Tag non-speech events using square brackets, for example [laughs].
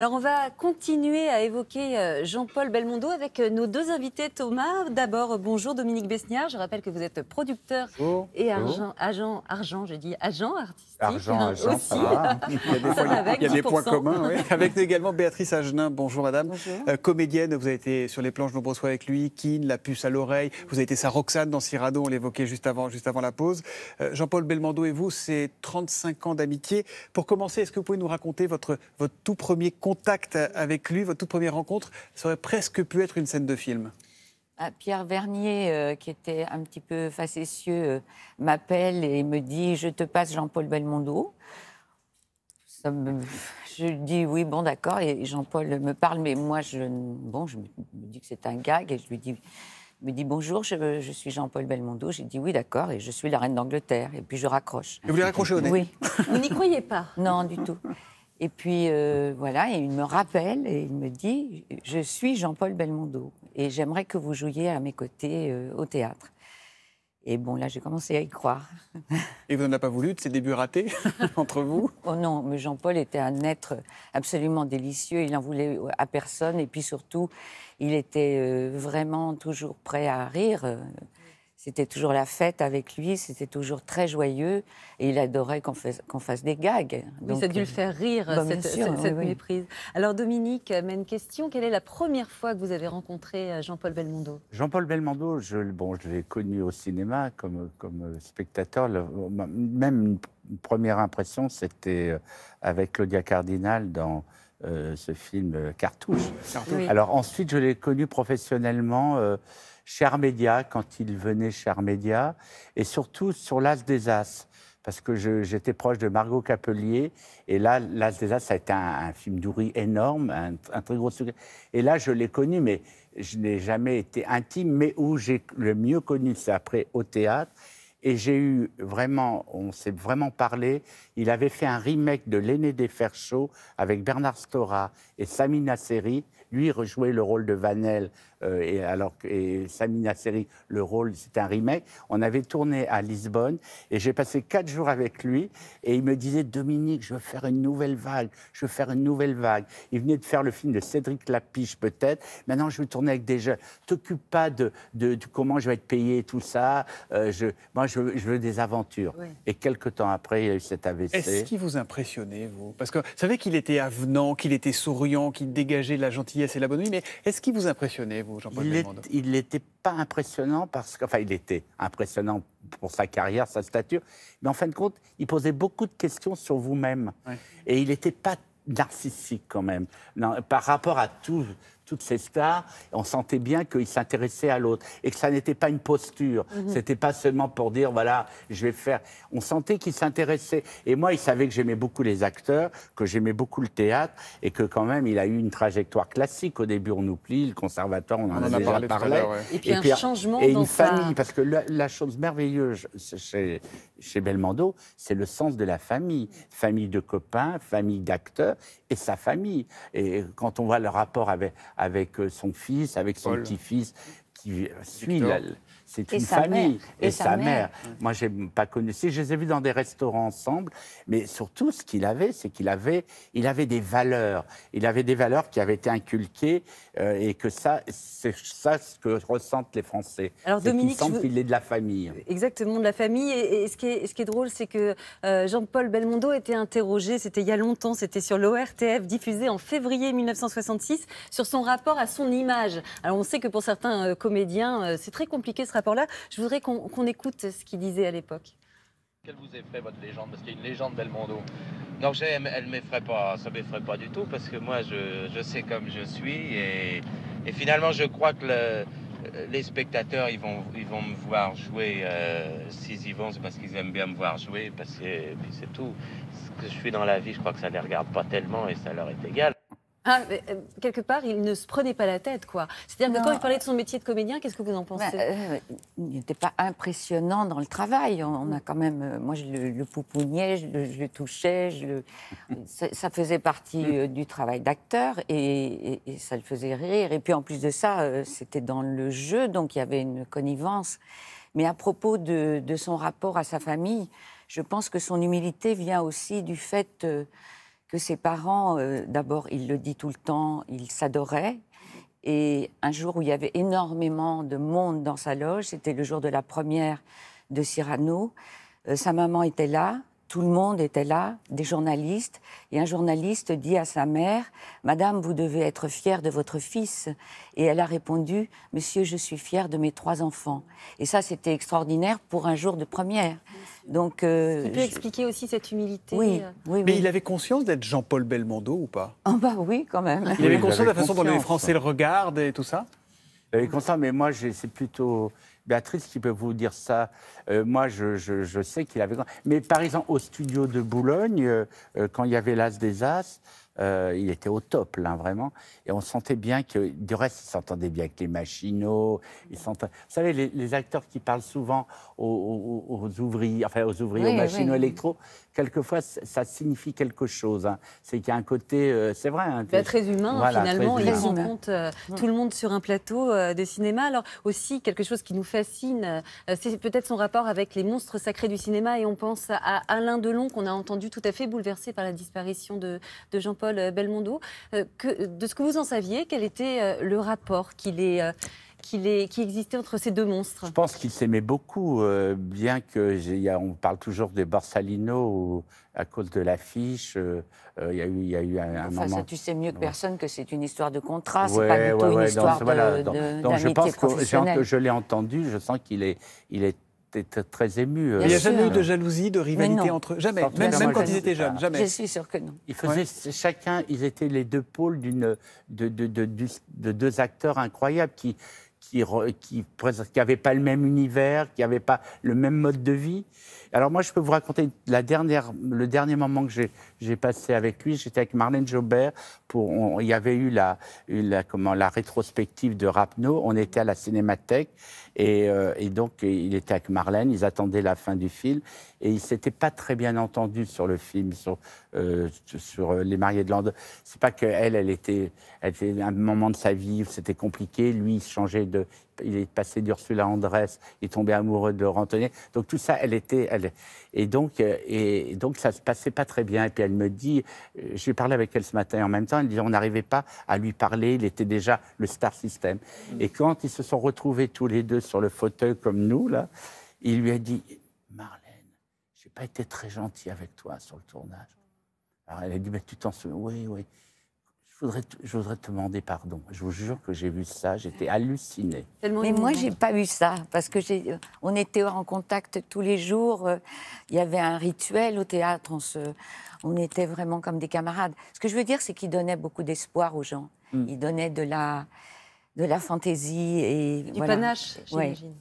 Alors on va continuer à évoquer euh, Jean-Paul Belmondo avec euh, nos deux invités Thomas. D'abord, bonjour Dominique Besniard. Je rappelle que vous êtes producteur et agent, argent, je dis agent, artiste Argent, hein, argent, [laughs] il y a des points, communs. Oui. [laughs] Avec également Béatrice Agenin. Bonjour madame. Euh, comédienne, vous avez été sur les planches nombreuses fois avec lui. Keane, La puce à l'oreille. Vous avez été sa Roxane dans Cyrano, on l'évoquait juste avant, juste avant la pause. Euh, Jean-Paul Belmondo et vous, c'est 35 ans d'amitié. Pour commencer, est-ce que vous pouvez nous raconter votre, votre tout premier contact avec lui, votre toute première rencontre Ça aurait presque pu être une scène de film. Ah, Pierre Vernier, euh, qui était un petit peu facétieux, euh, m'appelle et me dit Je te passe Jean-Paul Belmondo. Ça Je dis Oui, bon, d'accord. Et Jean-Paul me parle, mais moi, je, bon, je me dis que c'est un gag et je lui dis. me dit bonjour, je, suis Jean-Paul Belmondo. J'ai dit oui, d'accord, et je suis la reine d'Angleterre. Et puis je raccroche. vous voulez raccrocher Oui. vous n'y croyez pas [laughs] Non, du tout. Et puis euh, voilà, il me rappelle et il me dit je suis Jean-Paul Belmondo et j'aimerais que vous jouiez à mes côtés euh, au théâtre. Et bon, là, j'ai commencé à y croire. Et vous n'en avez pas voulu de ces débuts ratés [laughs] entre vous Oh non, mais Jean-Paul était un être absolument délicieux. Il n'en voulait à personne. Et puis surtout, il était euh, vraiment toujours prêt à rire. C'était toujours la fête avec lui, c'était toujours très joyeux et il adorait qu'on fasse, fasse, des gags. mais ça a dû le euh, faire rire, bah, cette, cette, méprise. Alors Dominique, même question, quelle est la première fois que vous avez rencontré euh, Jean-Paul Belmondo Jean-Paul Belmondo, je, bon, je l'ai connu au cinéma comme, comme euh, spectateur. même une première impression, c'était avec Claudia Cardinal dans euh, ce film euh, Cartouche. Alors ensuite, je l'ai connu professionnellement euh, chez Armédia, quand il venait chez Armédia, et surtout sur l'As des As, parce que j'étais proche de Margot Capelier, et là, l'As des As, ça a été un, film d'Ouri énorme, un, très gros succès. Et là, je l'ai connu, mais je n'ai jamais été intime, mais où j'ai le mieux connu, c'est après au théâtre. Et j'ai eu vraiment, on s'est vraiment parlé. Il avait fait un remake de L'aîné des fers chauds avec Bernard Stora et Samina Seri lui rejouait le rôle de Vanel euh, et alors Samina Seri le rôle, c'est un remake. On avait tourné à Lisbonne et j'ai passé quatre jours avec lui et il me disait Dominique, je veux faire une nouvelle vague, je veux faire une nouvelle vague. Il venait de faire le film de Cédric Lapiche peut-être. Maintenant, je veux tourner avec des jeunes. T'occupe pas de, comment je vais être payé, tout ça. Euh, moi, je, veux des aventures. Et quelques temps après, il y a eu cet AVC. Est-ce qui vous impressionnait vous Parce que vous savez qu'il était avenant, qu'il était souriant, qu'il dégageait de la gentillesse c'est la bonne nuit, mais est-ce qu'il vous impressionnait, vous, Jean-Paul Il n'était pas impressionnant parce que, il était impressionnant pour sa carrière, sa stature, mais en fin de compte, il posait beaucoup de questions sur vous-même. Et il n'était pas narcissique quand même, non, par rapport à tout toutes ces stars, on sentait bien qu'ils s'intéressaient à l'autre et que ça n'était pas une posture. Mhm. C'était pas seulement pour dire voilà, je vais faire. On sentait qu'ils s'intéressaient. Et moi, il savait que j'aimais beaucoup les acteurs, que j'aimais beaucoup le théâtre et que quand même, il a eu une trajectoire classique. Au début, on oublie le conservateur, on en, a, parlé. Et puis et un changement et une famille, parce que la, chose merveilleuse chez, chez Belmondo, c'est le sens de la famille, famille de copains, famille d'acteurs et sa famille. Et quand on voit le rapport avec avec euh, son fils, avec son petit-fils, c'est une famille. Et, sa, mère. Moi, je n'ai pas connu. Si je les ai vus dans des restaurants ensemble, mais surtout, ce qu'il avait, c'est qu'il avait, il avait des valeurs. Il avait des valeurs qui avaient été inculquées euh, et que ça, c'est ça ce que ressentent les Français. Alors, Dominique. Il qu'il est de la famille. Exactement, de la famille. Et, ce, qui est, ce, qui est, drôle, c'est que euh, Jean-Paul Belmondo était interrogé, c'était il y a longtemps, c'était sur l'ORTF, diffusé en février 1966, sur son rapport à son image. Alors, on sait que pour certains euh, euh, c'est très compliqué ce rapport-là. Je voudrais qu'on écoute ce qu'il disait à l'époque. Quelle vous effraie votre légende Parce qu'il y a une légende Mondo. Non, elle ne m'effraie pas, ça pas du tout, parce que moi, je, je sais comme je suis, et, et finalement, je crois que les spectateurs, ils vont, ils vont me voir jouer. Euh, s'ils y vont, c'est parce qu'ils aiment bien me voir jouer, parce c'est tout. Ce que je suis dans la vie, je crois que ça ne les regarde pas tellement, et ça leur est égal. Ah, euh, quelque part, il ne se prenait pas la tête, quoi. C'est-à-dire que quand il parlait de son métier de comédien, qu'est-ce que vous en bah, pensez euh, Il n'était pas impressionnant dans le travail. On, a quand même, euh, moi, je le, le je le, touchais, je ça, faisait partie mm. du travail d'acteur et, ça le faisait rire. Et puis en plus de ça, c'était dans le jeu, donc il y avait une connivence. Mais à propos de, de, son rapport à sa famille, je pense que son humilité vient aussi du fait que ses parents, euh, d'abord, il le dit tout le temps, ils s'adoraient. Et un jour où il y avait énormément de monde dans sa loge, c'était le jour de la première de Cyrano, euh, sa maman était là, tout le monde était là, des journalistes, et un journaliste dit à sa mère, Madame, vous devez être fière de votre fils. Et elle a répondu, Monsieur, je suis fière de mes trois enfants. Et ça, c'était extraordinaire pour un jour de première. Donc, euh, expliquer aussi cette humilité. Euh, oui, Mais il avait conscience d'être Jean-Paul Belmondo ou pas ah bah oui, quand même. Il avait conscience de la façon dont les Français le regardent et tout ça et euh, mais moi, c'est plutôt Béatrice qui peut vous dire ça. Euh, moi, je, je, je sais qu'il avait. Mais par exemple, au studio de Boulogne, euh, quand il y avait l'As des As, euh, il était au top, là, vraiment. Et on sentait bien que, du reste, il s'entendait bien avec les machinaux. Vous savez, les, acteurs qui parlent souvent aux, ouvriers, enfin aux ouvriers, aux machinaux électro, quelquefois, ça signifie quelque chose. Hein. C'est qu'il y a un côté, euh, c'est vrai. Hein, bah, très humain, finalement. il rencontre euh, tout le monde sur un plateau de cinéma. Alors, aussi, quelque chose qui nous fascine, c'est peut-être son rapport avec les monstres sacrés du cinéma. Et on pense à Alain Delon, qu'on a entendu tout à fait bouleversé par la disparition de, de Jean-Paul euh, Belmondo, euh, que, de ce que vous en saviez, quel était euh, le rapport qu'il est qu'il est qui existait entre ces deux monstres Je pense qu'ils s'aimaient beaucoup, bien que on parle toujours des Borsalino à cause de l'affiche. Il y, y, a eu un, Ça, tu sais mieux que personne que c'est une histoire de contrat, c'est pas du tout une histoire je pense que je l'ai entendu, je sens qu'il est, il est était très ému. Euh, Il n'y a jamais eu de jalousie, de rivalité entre eux Jamais, même, quand ils étaient jeunes, ah. jamais. Je suis sûr que non. Ils faisaient chacun, ils étaient les deux pôles de, deux acteurs incroyables qui, qui qui n'avaient pas le même univers, qui n'avaient pas le même mode de vie. Alors moi, je peux vous raconter la dernière, le dernier moment que j'ai passé avec lui. J'étais avec Marlène Jobert. Pour, il y avait eu la, comment, la rétrospective de Rapno. On était à la Cinémathèque. Euh, et, donc, il était avec Marlène. Ils attendaient la fin du film. Et ils ne s'étaient pas très bien entendus sur le film, sur, euh, sur Les Mariés de Lande. C'est pas qu'elle, elle était, elle était un moment de sa vie où c'était compliqué. Lui, il changeait de il est passé d'Ursula Andress, il est tombé amoureux de Rantonnet. Donc tout ça, elle était, elle, et donc, euh, et donc ça se passait pas très bien. Et puis elle me dit, euh, j'ai parlé avec elle ce matin en même temps, elle dit on n'arrivait pas à lui parler, il était déjà le star system. Mm. Et quand ils se sont retrouvés tous les deux sur le fauteuil comme nous là, il lui a dit Marlène, j'ai pas été très gentil avec toi sur le tournage. Alors elle a dit mais tu t'en souviens Oui, oui. Je voudrais, te, je voudrais te demander pardon. Je vous jure que j'ai vu ça, j'étais hallucinée. Mais moi, j'ai pas vu ça parce que euh, on était en contact tous les jours. Euh, il y avait un rituel au théâtre. On se, on était vraiment comme des camarades. Ce que je veux dire, c'est qu'il donnait beaucoup d'espoir aux gens. Hmm. Il donnait de la, de la fantaisie et du panache, j'imagine.